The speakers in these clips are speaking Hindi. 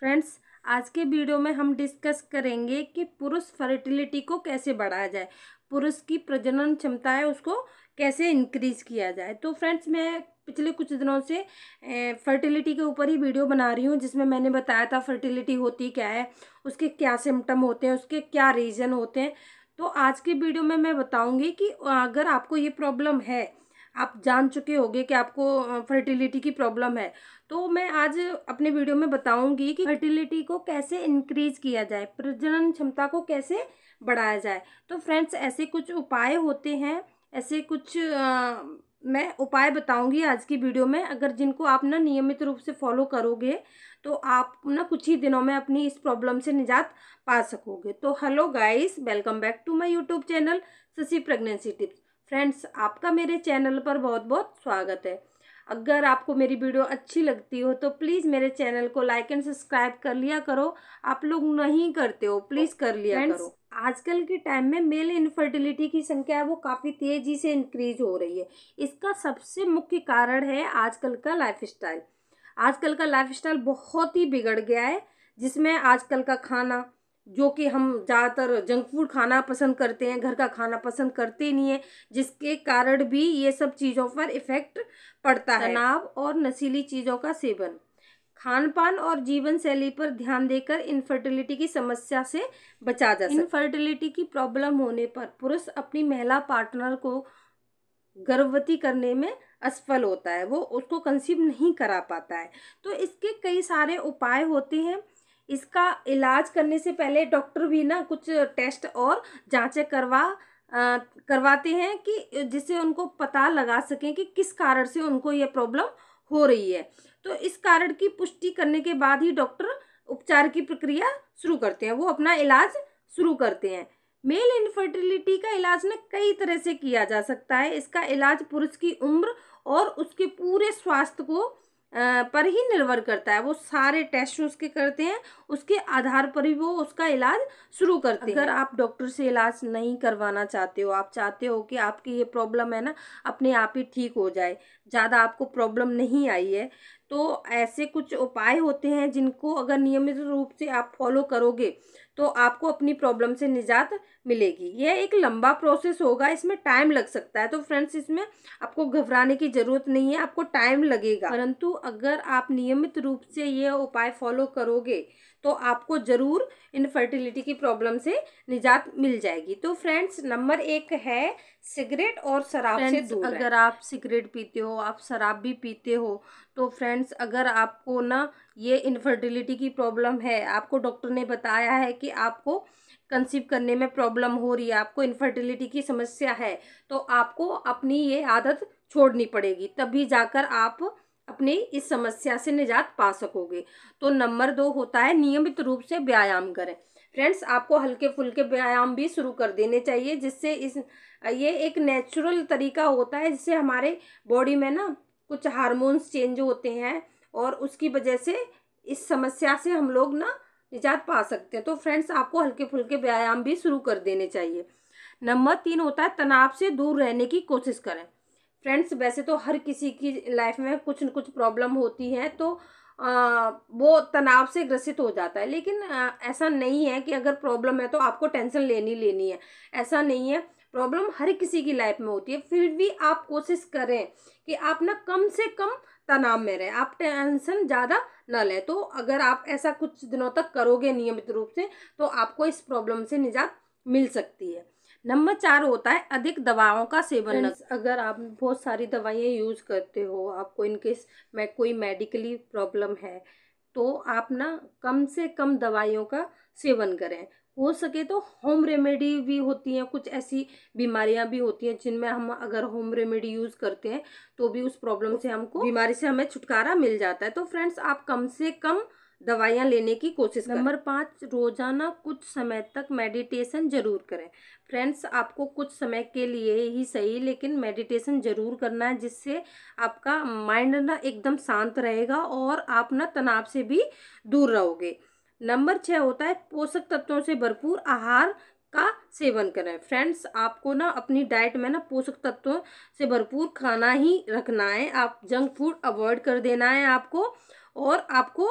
फ्रेंड्स आज के वीडियो में हम डिस्कस करेंगे कि पुरुष फर्टिलिटी को कैसे बढ़ाया जाए पुरुष की प्रजनन क्षमता है उसको कैसे इंक्रीज़ किया जाए तो फ्रेंड्स मैं पिछले कुछ दिनों से फर्टिलिटी के ऊपर ही वीडियो बना रही हूँ जिसमें मैंने बताया था फर्टिलिटी होती क्या है उसके क्या सिम्टम होते हैं उसके क्या रीज़न होते हैं तो आज के वीडियो में मैं बताऊँगी कि अगर आपको ये प्रॉब्लम है आप जान चुके होंगे कि आपको फर्टिलिटी की प्रॉब्लम है तो मैं आज अपने वीडियो में बताऊंगी कि फर्टिलिटी को कैसे इंक्रीज किया जाए प्रजनन क्षमता को कैसे बढ़ाया जाए तो फ्रेंड्स ऐसे कुछ उपाय होते हैं ऐसे कुछ आ, मैं उपाय बताऊंगी आज की वीडियो में अगर जिनको आप ना नियमित रूप से फॉलो करोगे तो आप ना कुछ ही दिनों में अपनी इस प्रॉब्लम से निजात पा सकोगे तो hello guys welcome back to my YouTube channel Shashi pregnancy tips friends आपका मेरे चैनल पर बहुत बहुत स्वागत है अगर आपको मेरी वीडियो अच्छी लगती हो तो प्लीज़ मेरे चैनल को लाइक एंड सब्सक्राइब कर लिया करो आप लोग नहीं करते हो प्लीज़ कर लिया Friends, करो आजकल के टाइम में मेल इनफर्टिलिटी की संख्या है वो काफ़ी तेज़ी से इंक्रीज हो रही है इसका सबसे मुख्य कारण है आजकल का लाइफ स्टाइल आजकल का लाइफ स्टाइल बहुत ही बिगड़ गया है जिसमें आजकल का खाना जो कि हम ज़्यादातर जंक फूड खाना पसंद करते हैं घर का खाना पसंद करते नहीं है जिसके कारण भी ये सब चीज़ों पर इफ़ेक्ट पड़ता है तनाव और नशीली चीज़ों का सेवन खान पान और जीवन शैली पर ध्यान देकर इनफर्टिलिटी की समस्या से बचा जा इनफर्टिलिटी की प्रॉब्लम होने पर पुरुष अपनी महिला पार्टनर को गर्भवती करने में असफल होता है वो उसको कंसीव नहीं करा पाता है तो इसके कई सारे उपाय होते हैं इसका इलाज करने से पहले डॉक्टर भी ना कुछ टेस्ट और जाँचें करवा आ, करवाते हैं कि जिससे उनको पता लगा सकें कि किस कारण से उनको ये प्रॉब्लम हो रही है तो इस कारण की पुष्टि करने के बाद ही डॉक्टर उपचार की प्रक्रिया शुरू करते हैं वो अपना इलाज शुरू करते हैं मेल इनफर्टिलिटी का इलाज ना कई तरह से किया जा सकता है इसका इलाज पुरुष की उम्र और उसके पूरे स्वास्थ्य को पर ही निर्भर करता है वो सारे टेस्ट उसके करते हैं उसके आधार पर ही वो उसका इलाज शुरू करते अगर हैं अगर आप डॉक्टर से इलाज नहीं करवाना चाहते हो आप चाहते हो कि आपकी ये प्रॉब्लम है ना अपने आप ही ठीक हो जाए ज़्यादा आपको प्रॉब्लम नहीं आई है तो ऐसे कुछ उपाय होते हैं जिनको अगर नियमित रूप से आप फॉलो करोगे तो आपको अपनी प्रॉब्लम से निजात मिलेगी यह एक लंबा प्रोसेस होगा इसमें टाइम लग सकता है तो फ्रेंड्स इसमें आपको घबराने की ज़रूरत नहीं है आपको टाइम लगेगा परंतु अगर आप नियमित रूप से ये उपाय फॉलो करोगे तो आपको ज़रूर इनफर्टिलिटी की प्रॉब्लम से निजात मिल जाएगी तो फ्रेंड्स नंबर एक है सिगरेट और शराब से दूर अगर आप सिगरेट पीते हो आप शराब भी पीते हो तो फ्रेंड्स अगर आपको ना ये इनफर्टिलिटी की प्रॉब्लम है आपको डॉक्टर ने बताया है कि आपको कंसीव करने में प्रॉब्लम हो रही है आपको इनफर्टिलिटी की समस्या है तो आपको अपनी ये आदत छोड़नी पड़ेगी तभी जाकर आप अपने इस समस्या से निजात पा सकोगे तो नंबर दो होता है नियमित रूप से व्यायाम करें फ्रेंड्स आपको हल्के फुल्के व्यायाम भी शुरू कर देने चाहिए जिससे इस ये एक नेचुरल तरीका होता है जिससे हमारे बॉडी में ना कुछ हार्मोन्स चेंज होते हैं और उसकी वजह से इस समस्या से हम लोग ना निजात पा सकते हैं तो फ्रेंड्स आपको हल्के फुल्के व्यायाम भी शुरू कर देने चाहिए नंबर तीन होता है तनाव से दूर रहने की कोशिश करें फ्रेंड्स वैसे तो हर किसी की लाइफ में कुछ न कुछ प्रॉब्लम होती है तो आ, वो तनाव से ग्रसित हो जाता है लेकिन आ, ऐसा नहीं है कि अगर प्रॉब्लम है तो आपको टेंशन लेनी लेनी है ऐसा नहीं है प्रॉब्लम हर किसी की लाइफ में होती है फिर भी आप कोशिश करें कि आप ना कम से कम तनाव में रहें आप टेंशन ज़्यादा ना लें तो अगर आप ऐसा कुछ दिनों तक करोगे नियमित रूप से तो आपको इस प्रॉब्लम से निजात मिल सकती है नंबर चार होता है अधिक दवाओं का सेवन अगर आप बहुत सारी दवाइयाँ यूज़ करते हो आपको इनकेस में कोई मेडिकली प्रॉब्लम है तो आप ना कम से कम दवाइयों का सेवन करें हो सके तो होम रेमेडी भी होती हैं कुछ ऐसी बीमारियां भी होती हैं जिनमें हम अगर होम रेमेडी यूज़ करते हैं तो भी उस प्रॉब्लम तो से हमको बीमारी से हमें छुटकारा मिल जाता है तो फ्रेंड्स आप कम से कम दवाइयाँ लेने की कोशिश नंबर पाँच रोज़ाना कुछ समय तक मेडिटेशन ज़रूर करें फ्रेंड्स आपको कुछ समय के लिए ही सही लेकिन मेडिटेशन ज़रूर करना है जिससे आपका माइंड ना एकदम शांत रहेगा और आप ना तनाव से भी दूर रहोगे नंबर छः होता है पोषक तत्वों से भरपूर आहार का सेवन करें फ्रेंड्स आपको ना अपनी डाइट में ना पोषक तत्वों से भरपूर खाना ही रखना है आप जंक फूड अवॉइड कर देना है आपको और आपको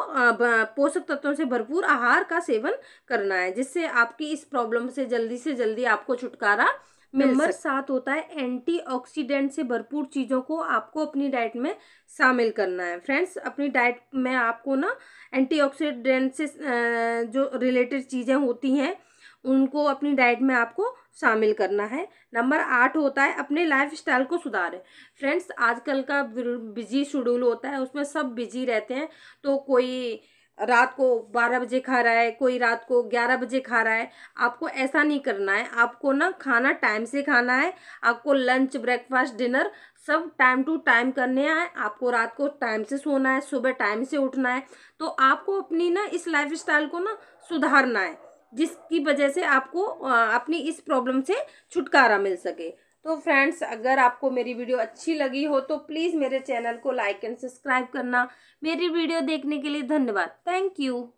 पोषक तत्वों से भरपूर आहार का सेवन करना है जिससे आपकी इस प्रॉब्लम से जल्दी से जल्दी आपको छुटकारा नंबर सात होता है एंटीऑक्सीडेंट से भरपूर चीज़ों को आपको अपनी डाइट में शामिल करना है फ्रेंड्स अपनी डाइट में आपको ना एंटीऑक्सीडेंट से जो रिलेटेड चीज़ें होती हैं उनको अपनी डाइट में आपको शामिल करना है नंबर आठ होता है अपने लाइफ स्टाइल को सुधारें फ्रेंड्स आजकल का बिजी शेड्यूल होता है उसमें सब बिजी रहते हैं तो कोई रात को बारह बजे खा रहा है कोई रात को ग्यारह बजे खा रहा है आपको ऐसा नहीं करना है आपको ना खाना टाइम से खाना है आपको लंच ब्रेकफास्ट डिनर सब टाइम टू टाइम करने हैं आपको रात को टाइम से सोना है सुबह टाइम से उठना है तो आपको अपनी ना इस लाइफ स्टाइल को ना सुधारना है जिसकी वजह से आपको अपनी इस प्रॉब्लम से छुटकारा मिल सके तो फ्रेंड्स अगर आपको मेरी वीडियो अच्छी लगी हो तो प्लीज़ मेरे चैनल को लाइक एंड सब्सक्राइब करना मेरी वीडियो देखने के लिए धन्यवाद थैंक यू